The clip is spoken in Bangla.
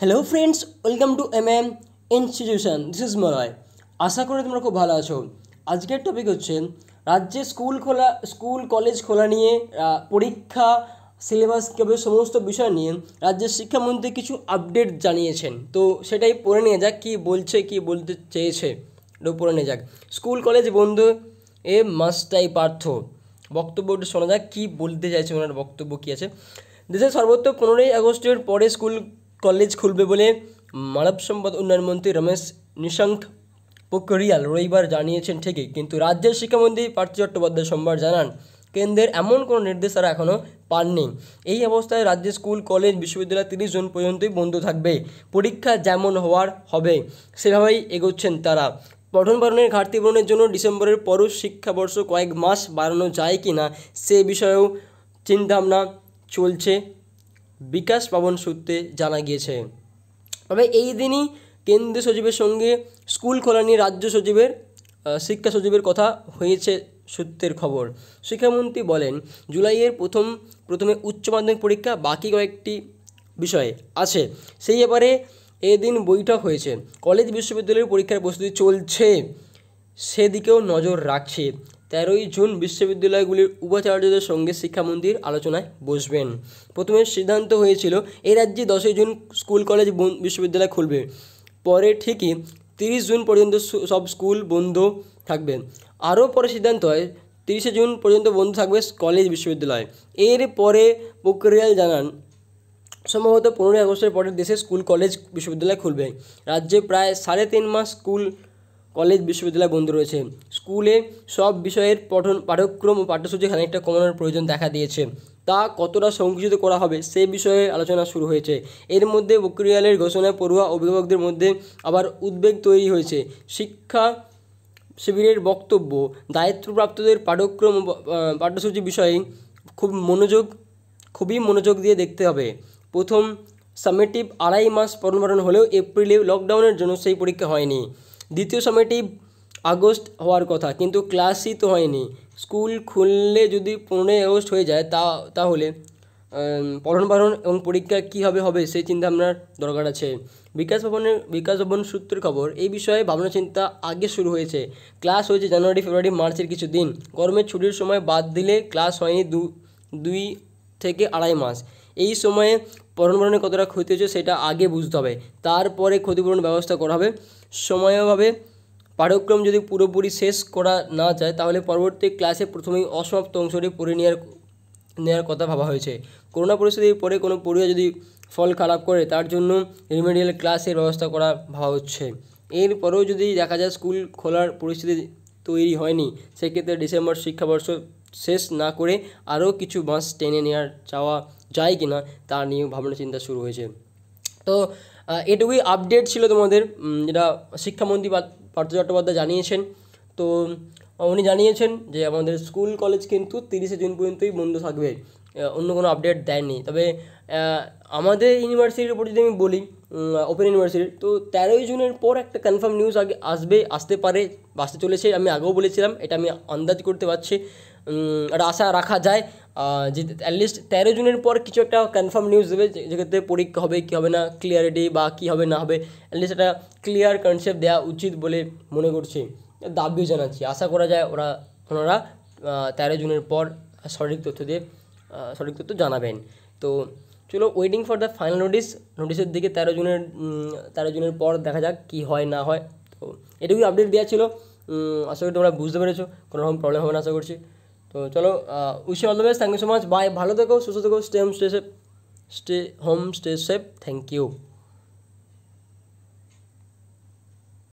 hello friends welcome to M M institution this is Malay আশা করি তোমরা খুব ভালো আছো আজকের টপিক হচ্ছে রাজ্যে স্কুল খোলা স্কুল কলেজ খোলা নিয়ে পরীক্ষা সিলেবাস কবে সমস্ত বিষয় নিয়ে রাজ্যের শিক্ষামন্ত্রী কিছু আপডেট জানিয়েছেন তো সেটাই পড়ে নিয়ে যাক কী বলছে কী বলতে চেয়েছে পড়ে নিয়ে যাক স্কুল কলেজ বন্ধ এ মাস্টাই পার্থ বক্তব্যটা শোনা যাক কী বলতে চাইছে ওনার বক্তব্য কী আছে দেশের সর্বত্র পনেরোই আগস্টের পরে স্কুল কলেজ খুলবে বলে মানব সম্পদ উন্নয়ন মন্ত্রী রমেশ নিশঙ্ক পোখরিয়াল রবিবার জানিয়েছেন ঠিকই কিন্তু রাজ্যের শিক্ষামন্ত্রী পার্থ চট্টোপাধ্যায় সোমবার জানান কেন্দ্রের এমন কোনো নির্দেশ তারা এখনও পাননি এই অবস্থায় রাজ্যে স্কুল কলেজ বিশ্ববিদ্যালয় তিরিশ জুন পর্যন্তই বন্ধ থাকবে পরীক্ষা যেমন হওয়ার হবে সেভাবেই এগোচ্ছেন তারা পঠন পাঠনের ঘাটতি পূরণের জন্য ডিসেম্বরের পরও শিক্ষাবর্ষ কয়েক মাস বাড়ানো যায় কি না সে বিষয়েও চিন্তাভাবনা চলছে বিকাশ পাবন সূত্রে জানা গিয়েছে তবে এই দিনই কেন্দ্রীয় সচিবের সঙ্গে স্কুল খোলা নিয়ে রাজ্য সচিবের শিক্ষা সচিবের কথা হয়েছে সূত্রের খবর শিক্ষামন্ত্রী বলেন জুলাইয়ের প্রথম প্রথমে উচ্চ মাধ্যমিক পরীক্ষা বাকি কয়েকটি বিষয় আছে সেই ব্যাপারে এদিন বৈঠক হয়েছে কলেজ বিশ্ববিদ্যালয়ের পরীক্ষার প্রস্তুতি চলছে সেদিকেও নজর রাখছে তেরোই জুন বিশ্ববিদ্যালয়গুলির উপাচার্যদের সঙ্গে শিক্ষামন্ত্রীর আলোচনায় বসবেন প্রথমে সিদ্ধান্ত হয়েছিল এ রাজ্যে দশই জুন স্কুল কলেজ বিশ্ববিদ্যালয় খুলবে পরে ঠিকই তিরিশ জুন পর্যন্ত সব স্কুল বন্ধ থাকবে আরও পরে সিদ্ধান্ত হয় তিরিশে জুন পর্যন্ত বন্ধ থাকবে কলেজ বিশ্ববিদ্যালয় এর পরে পোখরিয়াল জানান সম্ভবত পনেরোই আগস্টের পরে দেশে স্কুল কলেজ বিশ্ববিদ্যালয় খুলবে রাজ্যে প্রায় সাড়ে তিন মাস স্কুল কলেজ বিশ্ববিদ্যালয় বন্ধ রয়েছে স্কুলে সব বিষয়ের পঠন পাঠ্যক্রম ও পাঠ্যসূচি খানিকটা কমানোর প্রয়োজন দেখা দিয়েছে তা কতটা সংকুচিত করা হবে সে বিষয়ে আলোচনা শুরু হয়েছে এর মধ্যে বক্রিয়ালের ঘোষণায় পড়ুয়া অভিভাবকদের মধ্যে আবার উদ্বেগ তৈরি হয়েছে শিক্ষা শিবিরের বক্তব্য দায়িত্বপ্রাপ্তদের পাঠ্যক্রম পাঠ্যসূচি বিষয়ে খুব মনোযোগ খুবই মনোযোগ দিয়ে দেখতে হবে প্রথম সামেটিভ আড়াই মাস পঠন হলেও এপ্রিলে লকডাউনের জন্য সেই পরীক্ষা হয়নি দ্বিতীয় সময়টি আগস্ট হওয়ার কথা কিন্তু ক্লাসই তো হয়নি স্কুল খুললে যদি পনেরোই আগস্ট হয়ে যায় তা তাহলে পঠন পাঠন এবং পরীক্ষা কীভাবে হবে সেই চিন্তা আপনার দরকার আছে বিকাশ ভবনের বিকাশ ভবন সূত্রের খবর এই বিষয়ে ভাবনা চিন্তা আগে শুরু হয়েছে ক্লাস হয়েছে জানুয়ারি ফেব্রুয়ারি মার্চের কিছু দিন গরমের ছুটির সময় বাদ দিলে ক্লাস হয়নি দু দুই থেকে আড়াই মাস এই সময়ে পরণবরণে কতটা ক্ষতি হচ্ছে সেটা আগে বুঝতে হবে তারপরে ক্ষতিপূরণ ব্যবস্থা করা হবে সময়ভাবে পাঠ্যক্রম যদি পুরোপুরি শেষ করা না যায় তাহলে পরবর্তী ক্লাসে প্রথমেই অসমাপ্ত অংশটি পড়ে নেওয়ার নেওয়ার কথা ভাবা হয়েছে করোনা পরিস্থিতির পরে কোনো পড়ুয়া যদি ফল খারাপ করে তার জন্য রিমেডিয়াল ক্লাসের ব্যবস্থা করা ভাবা হচ্ছে এরপরেও যদি দেখা যায় স্কুল খোলার পরিস্থিতি তৈরি হয়নি সেক্ষেত্রে ডিসেম্বর শিক্ষাবর্ষ শেষ না করে আরও কিছু বাস টেনে নেওয়ার চাওয়া যায় কি না তা নিয়ে ভাবনা চিন্তা শুরু হয়েছে তো এটুকুই আপডেট ছিল তোমাদের যেটা শিক্ষামন্ত্রী পার্থ চট্টোপাধ্যায় জানিয়েছেন তো উনি জানিয়েছেন যে আমাদের স্কুল কলেজ কিন্তু তিরিশে জুন পর্যন্তই বন্ধ থাকবে অন্য কোনো আপডেট দেয়নি তবে আমাদের ইউনিভার্সিটির উপর যদি আমি বলি ওপেন ইউনিভার্সিটির তো তেরোই জুনের পর একটা কনফার্ম নিউজ আগে আসবে আসতে পারে বাসতে চলেছে আমি আগেও বলেছিলাম এটা আমি আন্দাজ করতে পারছি আশা রাখা যায় যে অ্যাটলিস্ট তেরো জুনের পর কিছু একটা কনফার্ম নিউজ দেবে যেক্ষেত্রে পরীক্ষা হবে কী হবে না ক্লিয়ারিটি বা কী হবে না হবে অ্যাটলিস্ট একটা ক্লিয়ার কনসেপ্ট দেওয়া উচিত বলে মনে করছি দাবিও জানাচ্ছি আশা করা যায় ওরা ওনারা তেরো জুনের পর সঠিক তথ্য দিয়ে সঠিক তথ্য জানাবেন তো চলো waiting for the final notice নোটিসের দিকে তেরো জুনের তেরো জুনের পর দেখা যাক কী হয় না হয় তো এটুকুই আপডেট দেওয়া ছিল আশা করি তোমরা বুঝতে পেরেছো কোনো রকম প্রবলেম হবে না আশা করছি তো চলো wish all the best thank you so much bye ভালো থেকো সুস্থ থেকো stay home stay safe stay home stay safe thank you